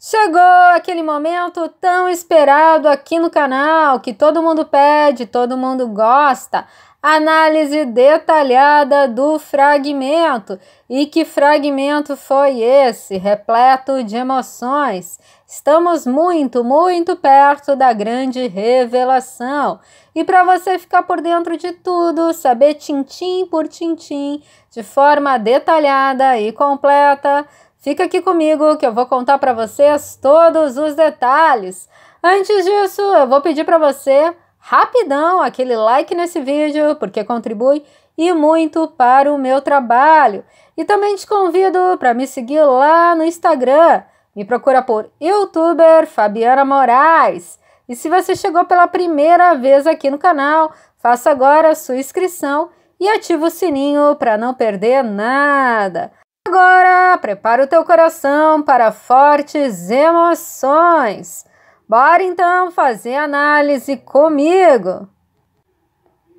Chegou aquele momento tão esperado aqui no canal que todo mundo pede, todo mundo gosta. Análise detalhada do fragmento. E que fragmento foi esse? Repleto de emoções. Estamos muito, muito perto da grande revelação. E para você ficar por dentro de tudo, saber tintim por tintim, de forma detalhada e completa, Fica aqui comigo que eu vou contar para vocês todos os detalhes. Antes disso, eu vou pedir para você rapidão aquele like nesse vídeo, porque contribui e muito para o meu trabalho. E também te convido para me seguir lá no Instagram. Me procura por youtuber Fabiana Moraes. E se você chegou pela primeira vez aqui no canal, faça agora a sua inscrição e ativa o sininho para não perder nada. Agora, prepara o teu coração para fortes emoções. Bora então fazer análise comigo.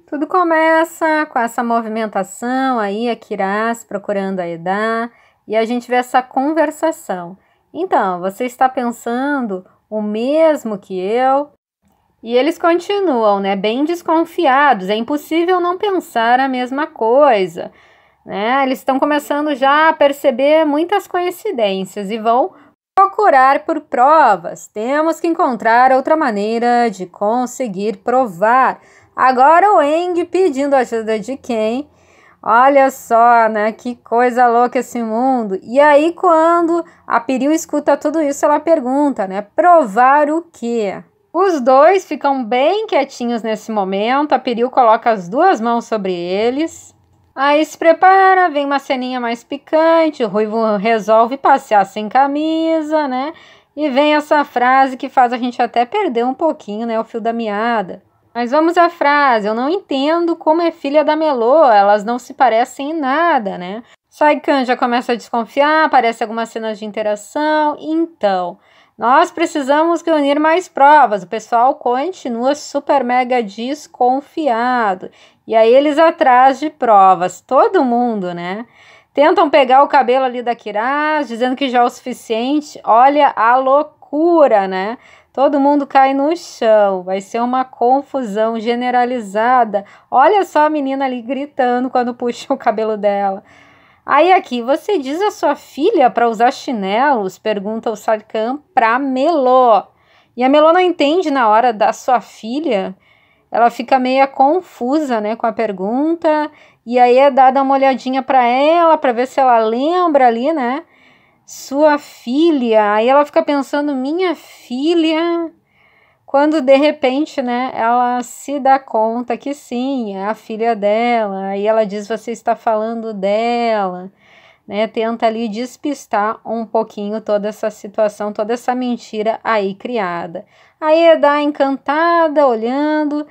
Tudo começa com essa movimentação aí, a Kirás procurando a Edá, e a gente vê essa conversação. Então, você está pensando o mesmo que eu? E eles continuam, né, bem desconfiados. É impossível não pensar a mesma coisa. Né? Eles estão começando já a perceber muitas coincidências e vão procurar por provas. Temos que encontrar outra maneira de conseguir provar. Agora o Eng pedindo ajuda de quem? Olha só, né? Que coisa louca esse mundo. E aí, quando a Peril escuta tudo isso, ela pergunta, né? Provar o quê? Os dois ficam bem quietinhos nesse momento. A Peril coloca as duas mãos sobre eles Aí se prepara, vem uma ceninha mais picante, o Ruivo resolve passear sem camisa, né? E vem essa frase que faz a gente até perder um pouquinho, né, o fio da meada. Mas vamos à frase. Eu não entendo como é filha da Melô, elas não se parecem em nada, né? Saikan já começa a desconfiar, aparece algumas cenas de interação. Então, nós precisamos reunir mais provas. O pessoal continua super mega desconfiado. E aí eles atrás de provas, todo mundo, né? Tentam pegar o cabelo ali da Kiraz, dizendo que já é o suficiente. Olha a loucura, né? Todo mundo cai no chão, vai ser uma confusão generalizada. Olha só a menina ali gritando quando puxa o cabelo dela. Aí aqui, você diz a sua filha para usar chinelos? Pergunta o Sarkam para Melô. E a Melô não entende na hora da sua filha ela fica meio confusa, né, com a pergunta, e aí é dada uma olhadinha para ela, para ver se ela lembra ali, né? Sua filha. Aí ela fica pensando, minha filha, quando de repente, né, ela se dá conta que sim, é a filha dela. Aí ela diz: Você está falando dela né, tenta ali despistar um pouquinho toda essa situação, toda essa mentira aí criada. Aí Edá é encantada, olhando,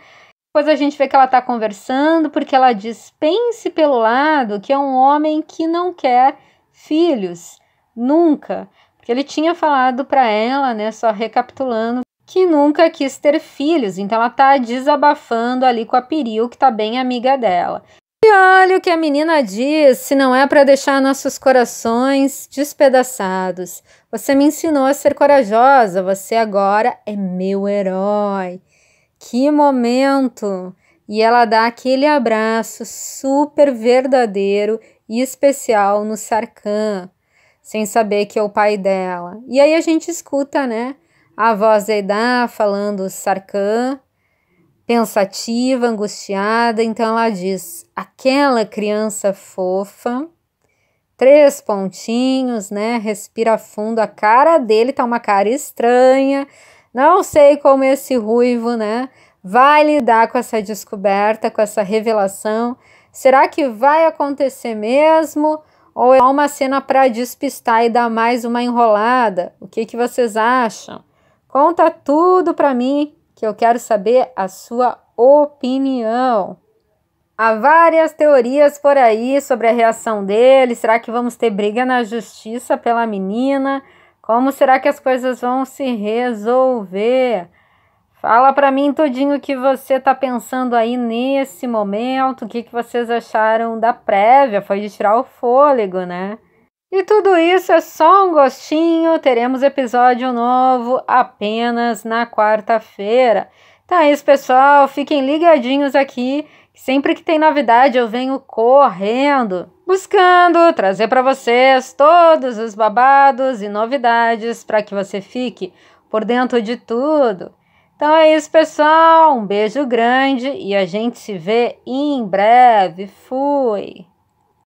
depois a gente vê que ela tá conversando, porque ela diz, pense pelo lado que é um homem que não quer filhos, nunca. Porque ele tinha falado para ela, né, só recapitulando, que nunca quis ter filhos, então ela tá desabafando ali com a Peril, que tá bem amiga dela olha o que a menina diz, se não é para deixar nossos corações despedaçados. Você me ensinou a ser corajosa, você agora é meu herói. Que momento! E ela dá aquele abraço super verdadeiro e especial no Sarkhan, sem saber que é o pai dela. E aí a gente escuta, né, a voz da Edá falando Sarkhan, pensativa, angustiada. Então ela diz: aquela criança fofa, três pontinhos, né? Respira fundo, a cara dele tá uma cara estranha. Não sei como esse ruivo, né? Vai lidar com essa descoberta, com essa revelação. Será que vai acontecer mesmo? Ou é uma cena para despistar e dar mais uma enrolada? O que, que vocês acham? Conta tudo para mim que eu quero saber a sua opinião. Há várias teorias por aí sobre a reação dele. Será que vamos ter briga na justiça pela menina? Como será que as coisas vão se resolver? Fala para mim tudinho o que você tá pensando aí nesse momento, o que, que vocês acharam da prévia, foi de tirar o fôlego, né? E tudo isso é só um gostinho, teremos episódio novo apenas na quarta-feira. Então é isso, pessoal, fiquem ligadinhos aqui. Sempre que tem novidade, eu venho correndo, buscando trazer para vocês todos os babados e novidades para que você fique por dentro de tudo. Então é isso, pessoal. Um beijo grande e a gente se vê em breve. Fui!